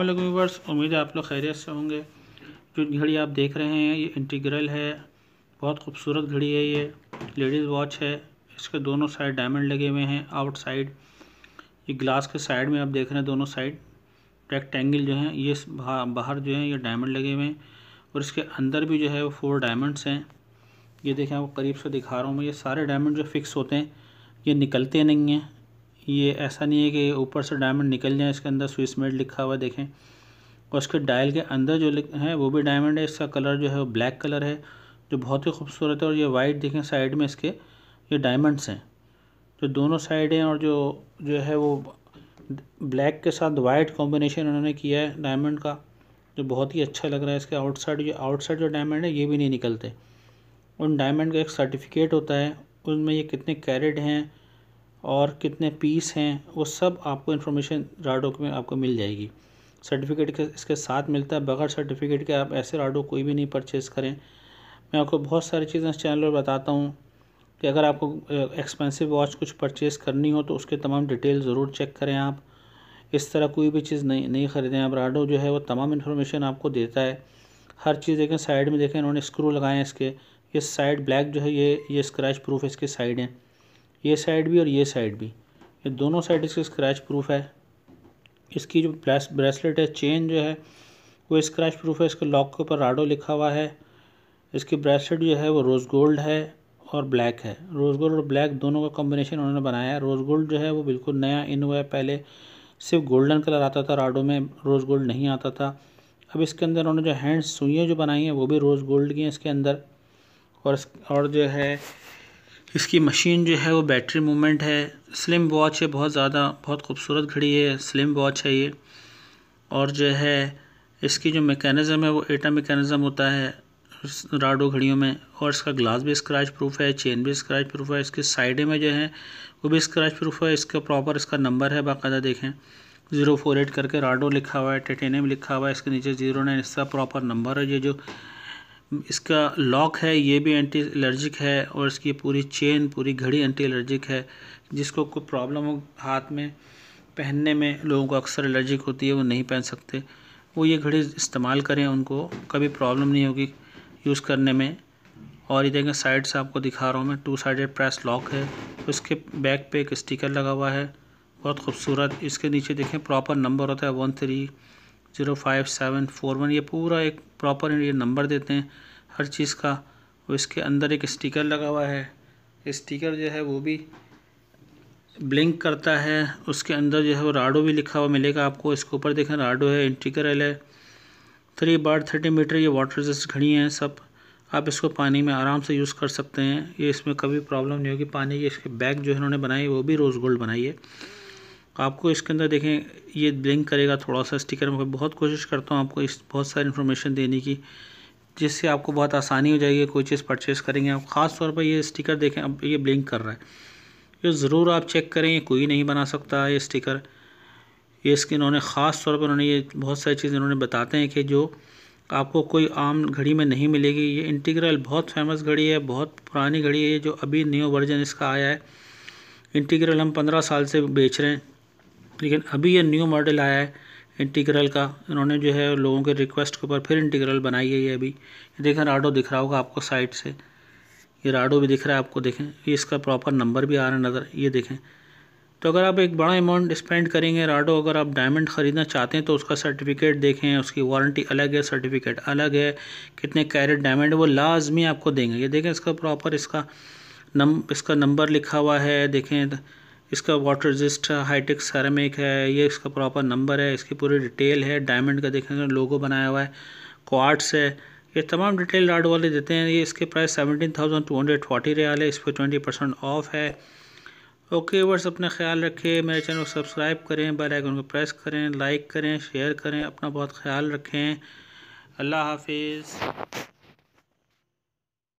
अलैक्म viewers उम्मीद है आप लोग खैरियत से होंगे जो घड़ी आप देख रहे हैं ये इंटीग्रल है बहुत खूबसूरत घड़ी है ये लेडीज़ वॉच है इसके दोनों साइड डायमंड लगे हुए हैं आउट साइड ये ग्लास के साइड में आप देख रहे हैं दोनों साइड रेक्टेंगल जो हैं ये बाहर जो है ये डायमंड लगे हुए हैं और इसके अंदर भी जो है वो फोर डायमंड्स हैं ये देखें आपको करीब से दिखा रहा हूँ मैं ये सारे डायमंड जो फिक्स होते हैं ये निकलते नहीं हैं ये ऐसा नहीं है कि ऊपर से डायमंड निकल जाए इसके अंदर स्विस मेड लिखा हुआ देखें और उसके डायल के अंदर जो है वो भी डायमंड है इसका कलर जो है वो ब्लैक कलर है जो बहुत ही खूबसूरत है और ये वाइट देखें साइड में इसके ये डायमंड्स हैं जो तो दोनों साइड हैं और जो जो है वो ब्लैक के साथ वाइट कॉम्बिनेशन उन्होंने किया है डायमंड का जो बहुत ही अच्छा लग रहा है इसके आउटसाइड जो आउटसाइड जो डायमंड है ये भी नहीं निकलते उन डायमंड का एक सर्टिफिकेट होता है उनमें ये कितने कैरेट हैं और कितने पीस हैं वो सब आपको इन्फॉर्मेशन राडोक में आपको मिल जाएगी सर्टिफिकेट के इसके साथ मिलता है बगैर सर्टिफिकेट के आप ऐसे राडो कोई भी नहीं परचेज़ करें मैं आपको बहुत सारी चीज़ें इस चैनल पर बताता हूँ कि अगर आपको एक्सपेंसिव वॉच कुछ परचेज़ करनी हो तो उसके तमाम डिटेल ज़रूर चेक करें आप इस तरह कोई भी चीज़ नहीं नहीं ख़रीदें आप राडो जो है वो तमाम इन्फॉर्मेशन आपको देता है हर चीज़ देखें साइड में देखें उन्होंने स्क्रू लगाए हैं इसके ये साइड ब्लैक जो है ये ये स्क्रैच प्रूफ इसके साइड हैं ये साइड भी और ये साइड भी ये दोनों साइड इसके स्क्रैच प्रूफ है इसकी जो ब्रेस ब्रेसलेट है चेन जो है वो स्क्रैच प्रूफ है इसके लॉक के ऊपर राडो लिखा हुआ है इसकी ब्रेसलेट जो है वो रोज़ गोल्ड है और ब्लैक है रोज़ गोल्ड और ब्लैक दोनों का कॉम्बिनेशन उन्होंने बनाया है रोज़ गोल्ड जो है वो बिल्कुल नया इन हुआ है पहले सिर्फ गोल्डन कलर आता था राडो में रोज़ गोल्ड नहीं आता था अब इसके अंदर उन्होंने जो हैंड सुइयाँ जो बनाई हैं वो भी रोज़ गोल्ड की हैं इसके अंदर और और जो है इसकी मशीन जो है वो बैटरी मूवमेंट है स्लिम वॉच है बहुत ज़्यादा बहुत खूबसूरत घड़ी है स्लिम वॉच है ये और जो है इसकी जो मेकेनिज़म है वो एटा मेकैनिज़म होता है राडो घड़ियों में और इसका ग्लास भी स्क्रैच प्रूफ है चेन भी स्क्रैच प्रूफ है इसकी साइड में जो है वो भी स्क्रैच प्रूफ है इसका प्रॉपर इसका नंबर है बाकायदा देखें ज़ीरो फोर एट करके राडो लिखा हुआ है टेटेनियम लिखा हुआ है इसके नीचे ज़ीरो नाइन इसका प्रॉपर नंबर है ये जो इसका लॉक है ये भी एंटी एलर्जिक है और इसकी पूरी चेन पूरी घड़ी एंटी एलर्जिक है जिसको कोई प्रॉब्लम हो हाथ में पहनने में लोगों को अक्सर एलर्जिक होती है वो नहीं पहन सकते वो ये घड़ी इस्तेमाल करें उनको कभी प्रॉब्लम नहीं होगी यूज़ करने में और ये देखें साइड से आपको दिखा रहा हूँ मैं टू साइडेड प्रेस लॉक है उसके तो बैक पे एक स्टिकर लगा हुआ है बहुत खूबसूरत इसके नीचे देखें प्रॉपर नंबर होता है one three zero five seven four one ये पूरा एक प्रॉपर ये नंबर देते हैं हर चीज़ का और इसके अंदर एक स्टिकर लगा हुआ है स्टिकर जो है वो भी ब्लिंक करता है उसके अंदर जो है वो राडो भी लिखा हुआ मिलेगा आपको इसके ऊपर देखें राडो है इंटीकरल है थ्री बार थर्टी मीटर ये वाटर जिस घड़ी हैं सब आप इसको पानी में आराम से यूज़ कर सकते हैं ये इसमें कभी प्रॉब्लम नहीं होगी पानी की इसके बैग जो है इन्होंने बनाई वो भी रोज़ गोल्ड बनाई है आपको इसके अंदर देखें ये ब्लिंक करेगा थोड़ा सा स्टिकर मैं बहुत कोशिश करता हूँ आपको इस बहुत सारी इन्फॉर्मेशन देने की जिससे आपको बहुत आसानी हो जाएगी कोई चीज़ परचेज़ करेंगे आप ख़ास तौर पर ये स्टिकर देखें अब ये ब्लिंक कर रहा है ये ज़रूर आप चेक करें कोई नहीं बना सकता ये स्टिकर ये इसके इन्होंने ख़ास तौर पर उन्होंने ये बहुत सारी चीज़ें इन्होंने बताते हैं कि जो आपको कोई आम घड़ी में नहीं मिलेगी ये इंटीग्रल बहुत फेमस घड़ी है बहुत पुरानी घड़ी है जो अभी न्यू वर्जन इसका आया है इंटीग्रल हम पंद्रह साल से बेच रहे हैं लेकिन अभी ये न्यू मॉडल आया है इंटीग्रल का इन्होंने जो है लोगों के रिक्वेस्ट के ऊपर फिर इंटीग्रल बनाई है ये अभी ये देखें राडो दिख रहा होगा आपको साइड से ये राडो भी दिख रहा है आपको देखें ये इसका प्रॉपर नंबर भी आ रहा है नज़र ये देखें तो अगर आप एक बड़ा अमाउंट स्पेंड करेंगे राडो अगर आप डायमंड ख़रीदना चाहते हैं तो उसका सर्टिफिकेट देखें उसकी वारंटी अलग है सर्टिफिकेट अलग है कितने कैरेट डायमंड वो लाजमी आपको देंगे ये देखें इसका प्रॉपर इसका नम इसका नंबर लिखा हुआ है देखें इसका वाटर रजिस्ट हाईटेक सेरेमिक है ये इसका प्रॉपर नंबर है इसकी पूरी डिटेल है डायमंड का देखेंगे लोगो बनाया हुआ है क्वार्ट्स है ये तमाम डिटेल आर्ट वाले देते हैं ये इसके price seventeen thousand two hundred forty रियाल है इस पर ट्वेंटी परसेंट ऑफ है ओके वर्स अपना ख्याल रखें मेरे चैनल को सब्सक्राइब करें बेल आइकन को प्रेस करें लाइक करें शेयर करें अपना बहुत ख्याल रखें अल्लाह हाफिज़